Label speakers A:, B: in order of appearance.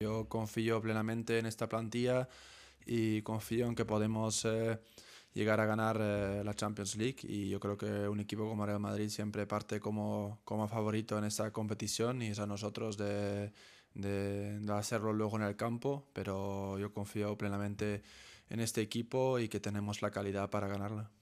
A: Yo confío plenamente en esta plantilla y confío en que podemos eh, llegar a ganar eh, la Champions League y yo creo que un equipo como Real Madrid siempre parte como, como favorito en esta competición y es a nosotros de, de, hacerlo luego en el campo, pero yo confío plenamente en este equipo y que tenemos la calidad para ganarla.